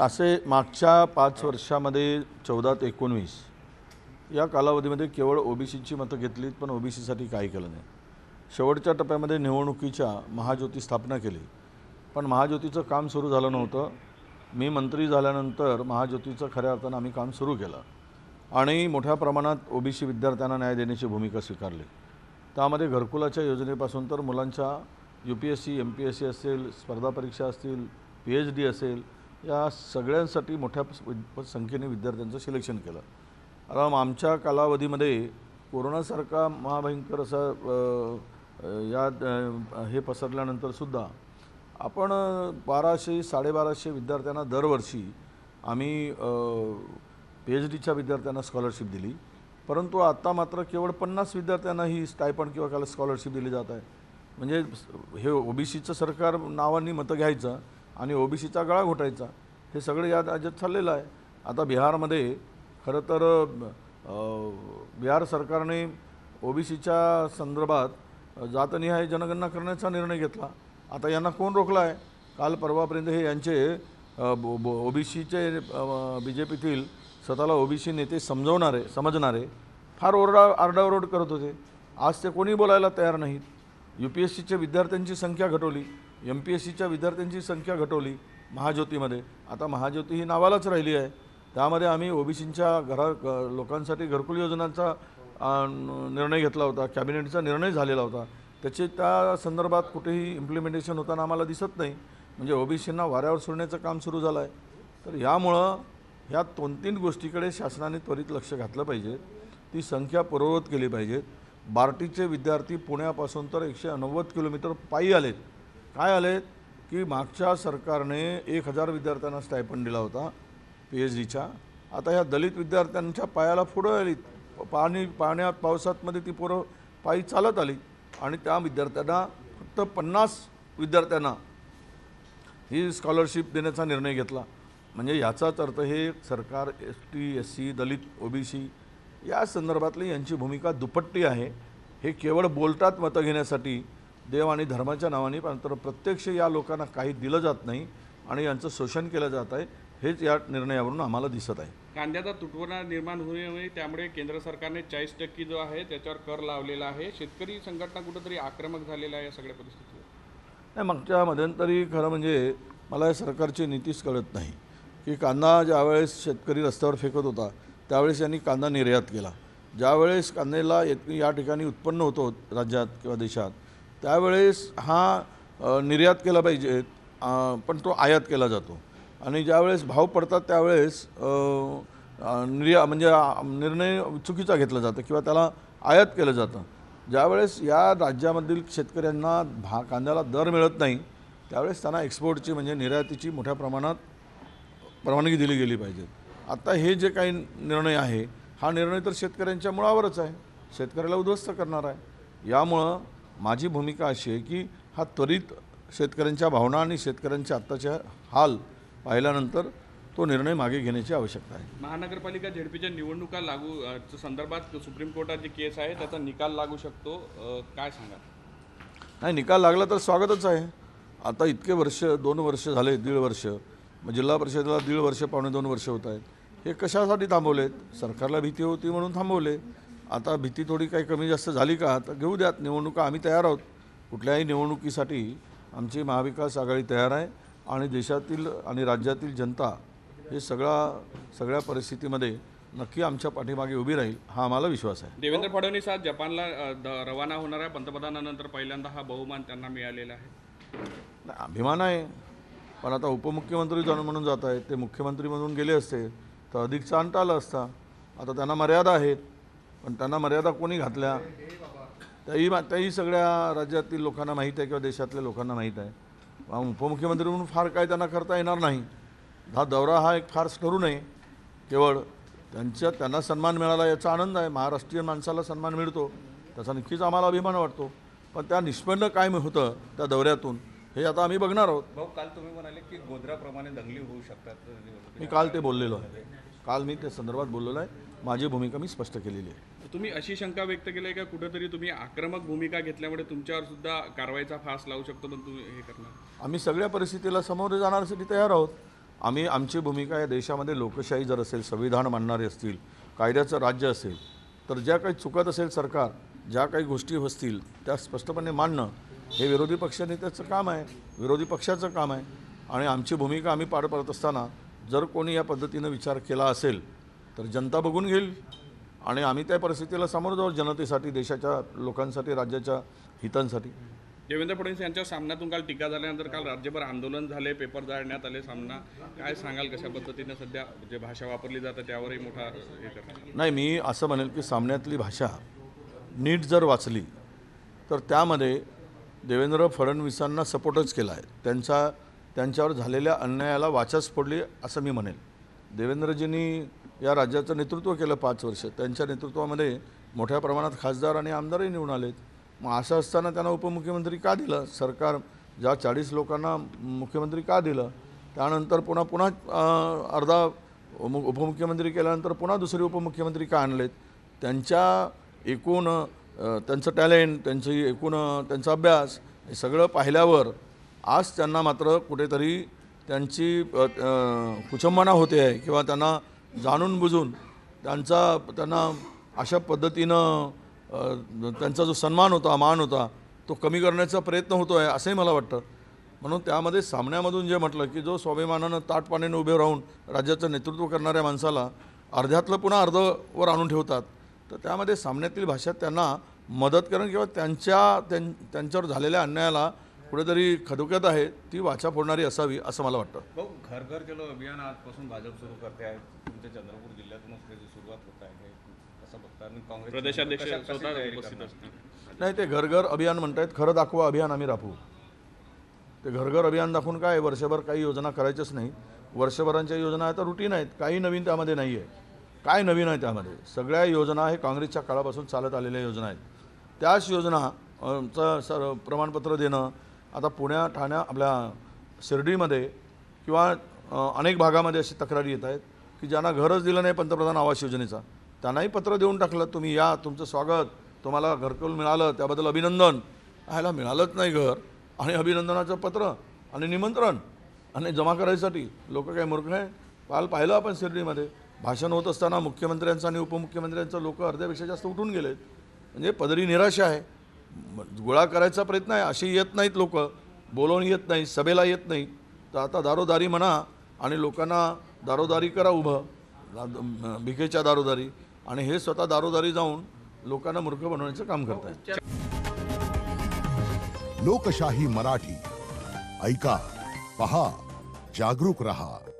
असे मागच्या पाच वर्षामध्ये चौदा ते एकोणवीस या कालावधीमध्ये केवळ ओबीसीची मतं घेतलीत पण ओबीसीसाठी काही केलं नाही शेवटच्या टप्प्यामध्ये निवडणुकीच्या महाज्योती स्थापना केली पण महाज्योतीचं काम सुरू झालं नव्हतं मी मंत्री झाल्यानंतर महाज्योतीचं खऱ्या अर्थानं आम्ही काम सुरू केलं आणि मोठ्या प्रमाणात ओबीसी विद्यार्थ्यांना न्याय देण्याची भूमिका स्वीकारली त्यामध्ये घरकुलाच्या योजनेपासून तर मुलांच्या U P S C M P S C असेल स्पर्धा परीक्षा असतील पी एच डी असेल या सगळ्यांसाठी मोठ्या संख्येने विद्यार्थ्यांचं सिलेक्शन केलं आता आमच्या कालावधीमध्ये कोरोनासारखा महाभयंकर असा या हे पसरल्यानंतरसुद्धा आपण बाराशे साडेबाराशे विद्यार्थ्यांना दरवर्षी आम्ही पी एच डीच्या विद्यार्थ्यांना स्कॉलरशिप दिली परंतु आत्ता मात्र केवळ पन्नास विद्यार्थ्यांना ही स्टायपंड किंवा काल स्कॉलरशिप दिली जात आहे म्हणजे हे ओबीसीचं सरकार नावांनी मतं घ्यायचं आणि ओबीसीचा गळा घोटायचा हे सगळं या राज्यात चाललेलं आहे आता बिहारमध्ये खरं तर बिहार सरकारने ओबीसीच्या संदर्भात जातनिहाय जनगणना करण्याचा निर्णय घेतला आता यांना कोण रोखला आहे काल परवापर्यंत हे यांचे ओबीसीचे बी जे पीतील स्वतःला ओबीसी नेते समजवणारे समजणारे फार ओरडा आरडाओरड करत होते आज ते कोणी बोलायला तयार नाहीत यू पी एस सीच्या विद्यार्थ्यांची संख्या घटवली एम पी एस सीच्या विद्यार्थ्यांची संख्या घटवली महाज्योतीमध्ये आता महाज्योती ही नावालाच राहिली आहे त्यामध्ये आम्ही ओबीसींच्या घरा लोकांसाठी घरकुल योजनांचा निर्णय घेतला होता कॅबिनेटचा निर्णय झालेला होता त्याचे त्या संदर्भात कुठेही इम्प्लिमेंटेशन होताना आम्हाला दिसत नाही म्हणजे ओबीसींना वाऱ्यावर सोडण्याचं काम सुरू झालं आहे तर यामुळं ह्या दोन तीन गोष्टीकडे शासनाने त्वरित लक्ष घातलं पाहिजे ती संख्या पूर्ववत केली पाहिजे बार्टीचे विद्यार्थी पुण्यापासून तर एकशे नव्वद किलोमीटर पायी आलेत काय आले की मागच्या सरकारने एक हजार विद्यार्थ्यांना स्टायपन दिला होता पी एच डीच्या आता ह्या दलित विद्यार्थ्यांच्या पायाला पुढं आली पाणी पाण्यात पावसातमध्ये ती पोरं पायी चालत आली आणि त्या विद्यार्थ्यांना फक्त पन्नास विद्यार्थ्यांना ही स्कॉलरशिप देण्याचा निर्णय घेतला म्हणजे याचाच अर्थ हे सरकार S T S C Dalit OBC या संदर्भातली यांची भूमिका दुपट्टी आहे हे केवळ बोलतात मतं घेण्यासाठी देव आणि धर्माच्या नावाने परंतु प्रत्यक्ष या लोकांना काही दिलं जात नाही आणि यांचं शोषण केलं जात आहे हेच या निर्णयावरून आम्हाला दिसत आहे कांद्याचा तुटवडा निर्माण होण्यामुळे त्यामुळे केंद्र सरकारने चाळीस टक्के जो आहे त्याच्यावर कर लावलेला आहे शेतकरी संघटना कुठंतरी आक्रमक झालेला आहे या सगळ्या परिस्थितीवर नाही मागच्या मध्यंतरी खरं म्हणजे मला या सरकारची नीतीच कळत नाही की कांदा ज्यावेळेस शेतकरी रस्त्यावर फेकत होता त्यावेळेस यांनी कांदा निर्यात केला ज्यावेळेस कांद्याला या ठिकाणी उत्पन्न होतो राज्यात किंवा देशात त्यावेळेस हा निर्यात केला पाहिजे पण तो आयात केला जातो आणि ज्यावेळेस भाव पडतात त्यावेळेस निर्या म्हणजे निर्णय चुकीचा घेतला जातो किंवा त्याला आयात केलं जातं ज्यावेळेस या राज्यामधील शेतकऱ्यांना भा कांद्याला दर मिळत नाही त्यावेळेस त्यांना एक्सपोर्टची म्हणजे निर्यातीची मोठ्या प्रमाणात परवानगी दिली गेली पाहिजे आत्ता हे जे काही निर्णय आहे हा निर्णय तर शेतकऱ्यांच्या मुळावरच आहे शेतकऱ्याला उद्ध्वस्त करणार आहे यामुळं माझी भूमिका अशी आहे की हा त्वरित शेतकऱ्यांच्या भावना आणि शेतकऱ्यांच्या आत्ताच्या हाल पाहिल्यानंतर तो निर्णय मागे घेण्याची आवश्यकता आहे महानगरपालिका झेडपीच्या निवडणुका लागू संदर्भात सुप्रीम कोर्टात जे केस आहे त्याचा निकाल लागू शकतो काय सांगा नाही निकाल लागला तर स्वागतच आहे आता इतके वर्ष दोन वर्ष झाले दीड वर्ष मग जिल्हा परिषदेला दीड वर्ष पावणे दोन वर्ष होत आहेत हे कशासाठी थांबवलेत सरकारला भीती होती म्हणून थांबवले आता भीती थोडी काही कमी जास्त झाली का तर घेऊ द्यात निवडणुका आम्ही तयार आहोत कुठल्याही निवडणुकीसाठी आमची महाविकास आघाडी तयार आहे आणि देशातील आणि राज्यातील जनता हे सगळा सगळ्या परिस्थितीमध्ये नक्की आमच्या पाठीमागे उभी राहील हा आम्हाला विश्वास आहे देवेंद्र फडणवीस आज जपानला रवाना होणाऱ्या पंतप्रधानानंतर पहिल्यांदा हा बहुमान त्यांना मिळालेला आहे अभिमान आहे पण आता उपमुख्यमंत्री जाणून म्हणून जात आहेत ते मुख्यमंत्री म्हणून गेले असते तर अधिक चांत आलं असता आता त्यांना मर्यादा आहेत पण त्यांना मर्यादा कोणी घातल्या त्याही मा त्याही सगळ्या राज्यातील लोकांना माहीत आहे किंवा देशातल्या लोकांना माहीत आहे उपमुख्यमंत्री म्हणून फार काय त्यांना करता येणार नाही हा दौरा हा एक फार ठरू नये केवळ त्यांच्या त्यांना सन्मान मिळाला याचा आनंद आहे महाराष्ट्रीयन माणसाला सन्मान मिळतो त्याचा नक्कीच आम्हाला अभिमान वाटतो पण त्या निष्पन्न काय होतं त्या दौऱ्यातून हे आता आम्ही बघणार आहोत भाऊ काल तुम्ही म्हणाले की गोधराप्रमाणे दंगली होऊ शकतात मी काल ते बोललेलो आहे काल मी त्या संदर्भात बोललेलो आहे माझी भूमिका मी स्पष्ट केलेली आहे तुम्ही अशी शंका व्यक्त केली आहे का कुठंतरी तुम्ही आक्रमक भूमिका घेतल्यामुळे तुमच्यावर सुद्धा कारवाईचा फास लावू शकतो पण तुम्ही हे करणार आम्ही सगळ्या परिस्थितीला सामोरे जाण्यासाठी तयार आहोत आम्ही आमची भूमिका या देशामध्ये लोकशाही जर असेल संविधान मानणारे असतील कायद्याचं राज्य असेल तर ज्या काही चुकत असेल सरकार ज्या काही गोष्टी असतील त्या स्पष्टपणे मांडणं हे विरोधी पक्षनेत्याचं काम आहे विरोधी पक्षाचं काम आहे आणि आमची भूमिका आम्ही पार पाडत असताना जर कोणी या पद्धतीनं विचार केला असेल तर जनता बघून घेईल आणि आम्ही त्या परिस्थितीला समोर जाऊ जनतेसाठी देशाच्या लोकांसाठी राज्याच्या हितांसाठी देवेंद्र फडणवीस यांच्या सामन्यातून काल टीका झाल्यानंतर काल राज्यभर आंदोलन झाले पेपर जाळण्यात आले सामना काय सांगाल कशा पद्धतीनं सध्या जे भाषा वापरली जाते त्यावरही मोठा नाही मी असं म्हणेल की सामन्यातली भाषा नीट जर वाचली तर त्यामध्ये देवेंद्र फडणवीसांना सपोर्टच केला आहे त्यांचा त्यांच्यावर झालेल्या अन्यायाला वाचाच पडली असं मी म्हणेल देवेंद्रजींनी या राज्याचं नेतृत्व केलं पाच वर्ष त्यांच्या नेतृत्वामध्ये मोठ्या प्रमाणात खासदार आणि आमदारही निवडून आलेत मग असं असताना त्यांना उपमुख्यमंत्री का दिलं सरकार ज्या चाळीस लोकांना मुख्यमंत्री का दिलं त्यानंतर पुन्हा पुन्हा अर्धा उपमुख्यमंत्री केल्यानंतर पुन्हा दुसरी उपमुख्यमंत्री का आणलेत त्यांच्या एकूण त्यांचं टॅलेंट त्यांची एकूण त्यांचा अभ्यास हे सगळं पाहिल्यावर आज त्यांना मात्र कुठेतरी त्यांची कुचंबना होते आहे किंवा त्यांना जाणून बुजून त्यांचा त्यांना अशा पद्धतीनं त्यांचा जो सन्मान होता मान होता तो कमी करण्याचा प्रयत्न होतो आहे असंही मला वाटतं म्हणून त्यामध्ये सामन्यामधून जे म्हटलं की जो स्वाभिमानानं ताटपाण्याने उभे राहून राज्याचं नेतृत्व करणाऱ्या माणसाला अर्ध्यातलं पुन्हा अर्धवर आणून ठेवतात तर त्यामध्ये सामन्यातील भाषा त्यांना मदत करणं किंवा त्यांच्या त्यां त्यांच्यावर झालेल्या अन्यायाला कुठेतरी खदोक्यात आहे ती वाचा फोडणारी असावी असं मला वाटतं घर घर केलं अभियान आजपासून भाजप सुरू करते आहे तुमच्या चंद्रपूर जिल्ह्यातूनच त्याची सुरुवात होत आहे नाही ते घर घर अभियान म्हणतायत खरं दाखवा अभियान आम्ही राबवू ते घर घर अभियान दाखवून काय वर्षभर काही योजना करायच्याच नाही वर्षभरांच्या योजना आता रुटीन आहेत काही नवीन त्यामध्ये नाही आहे काय नवीन आहे त्यामध्ये सगळ्या योजना हे काँग्रेसच्या काळापासून चालत आलेल्या योजना आहेत त्याच योजना प्रमाणपत्र देणं आता पुण्या ठाण्या आपल्या शिर्डीमध्ये किंवा अनेक भागामध्ये अशी तक्रारी येत आहेत की ज्यांना घरच दिलं नाही पंतप्रधान आवास योजनेचा त्यांनाही पत्र देऊन टाकलं तुम्ही या तुमचं स्वागत तुम्हाला घरकुल मिळालं त्याबद्दल अभिनंदन ह्याला मिळालंच नाही घर आणि अभिनंदनाचं पत्र आणि निमंत्रण आणि जमा करायसाठी लोक काय मूर्ख आहे काल पाहिलं आपण शिर्डीमध्ये भाषण होत असताना मुख्यमंत्र्यांचं आणि उपमुख्यमंत्र्यांचं लोक अर्ध्यापेक्षा जास्त उठून गेलेत म्हणजे पदरी निराशा आहे गोळा करायचा प्रयत्न आहे अशी येत नाहीत लोक बोलवून येत नाही सभेला येत नाही तर आता दारोदारी म्हणा आणि लोकांना दारोदारी करा उभं भिकेच्या दारोदारी आणि हे स्वतः दारोदारी जाऊन लोकांना मूर्ख बनवण्याचं काम करत आहेत लोकशाही मराठी ऐका पहा जागरूक रहा